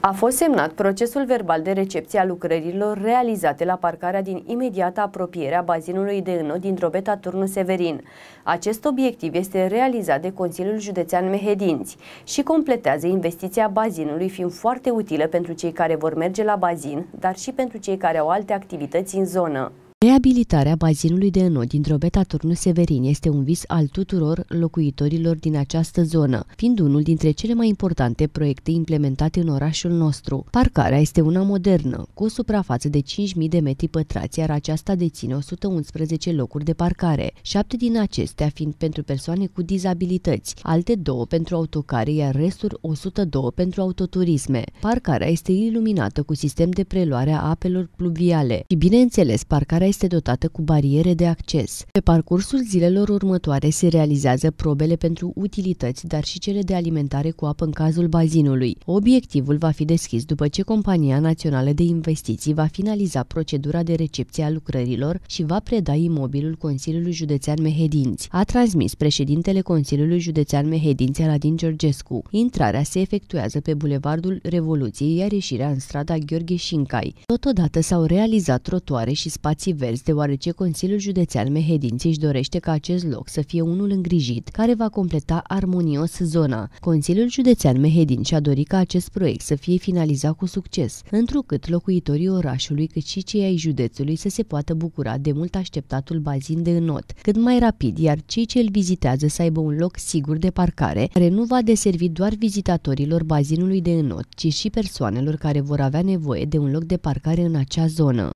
A fost semnat procesul verbal de recepție a lucrărilor realizate la parcarea din imediată apropiere a bazinului de înot din Drobeta Turnul Severin. Acest obiectiv este realizat de Consiliul Județean Mehedinți și completează investiția bazinului fiind foarte utilă pentru cei care vor merge la bazin, dar și pentru cei care au alte activități în zonă. Reabilitarea bazinului de înot din Drobeta Turnu Severin este un vis al tuturor locuitorilor din această zonă, fiind unul dintre cele mai importante proiecte implementate în orașul nostru. Parcarea este una modernă, cu o suprafață de 5.000 de metri pătrați, iar aceasta deține 111 locuri de parcare, șapte din acestea fiind pentru persoane cu dizabilități, alte două pentru autocare, iar restul 102 pentru autoturisme. Parcarea este iluminată cu sistem de preluare a apelor pluviale și, bineînțeles, parcarea este dotată cu bariere de acces. Pe parcursul zilelor următoare se realizează probele pentru utilități, dar și cele de alimentare cu apă în cazul bazinului. Obiectivul va fi deschis după ce Compania Națională de Investiții va finaliza procedura de recepție a lucrărilor și va preda imobilul Consiliului Județean Mehedinți. A transmis președintele Consiliului Județean Mehedinți din Georgescu. Intrarea se efectuează pe Bulevardul Revoluției, iar ieșirea în strada Gheorghe Șincai. Totodată s-au realizat trotuare și spații divers, deoarece Consiliul Județean Mehedinții își dorește ca acest loc să fie unul îngrijit, care va completa armonios zona. Consiliul Județean Mehedin a dorit ca acest proiect să fie finalizat cu succes, întrucât locuitorii orașului cât și cei ai județului să se poată bucura de mult așteptatul bazin de înot, cât mai rapid, iar cei ce îl vizitează să aibă un loc sigur de parcare, care nu va deservi doar vizitatorilor bazinului de înot, ci și persoanelor care vor avea nevoie de un loc de parcare în acea zonă.